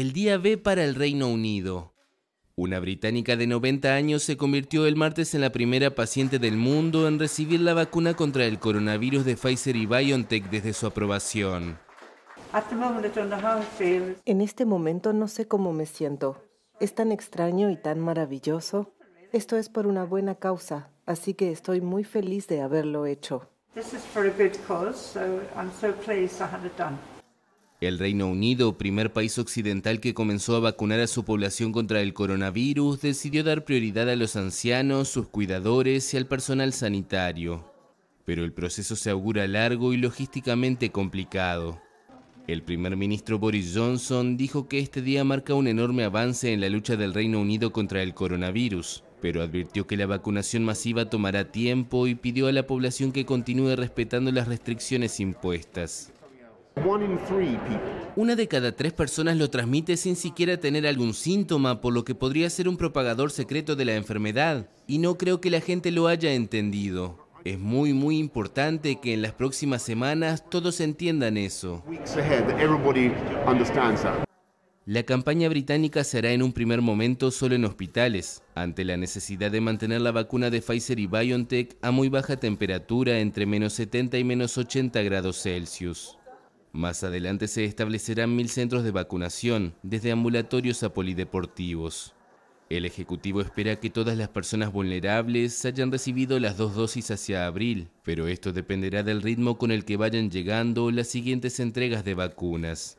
el día B para el Reino Unido. Una británica de 90 años se convirtió el martes en la primera paciente del mundo en recibir la vacuna contra el coronavirus de Pfizer y BioNTech desde su aprobación. En este momento no sé cómo me siento. Es tan extraño y tan maravilloso. Esto es por una buena causa, así que estoy muy feliz de haberlo hecho. El Reino Unido, primer país occidental que comenzó a vacunar a su población contra el coronavirus, decidió dar prioridad a los ancianos, sus cuidadores y al personal sanitario. Pero el proceso se augura largo y logísticamente complicado. El primer ministro Boris Johnson dijo que este día marca un enorme avance en la lucha del Reino Unido contra el coronavirus, pero advirtió que la vacunación masiva tomará tiempo y pidió a la población que continúe respetando las restricciones impuestas. Una de cada tres personas lo transmite sin siquiera tener algún síntoma, por lo que podría ser un propagador secreto de la enfermedad, y no creo que la gente lo haya entendido. Es muy, muy importante que en las próximas semanas todos entiendan eso. La campaña británica será en un primer momento solo en hospitales, ante la necesidad de mantener la vacuna de Pfizer y BioNTech a muy baja temperatura entre menos 70 y menos 80 grados Celsius. Más adelante se establecerán mil centros de vacunación, desde ambulatorios a polideportivos. El Ejecutivo espera que todas las personas vulnerables hayan recibido las dos dosis hacia abril, pero esto dependerá del ritmo con el que vayan llegando las siguientes entregas de vacunas.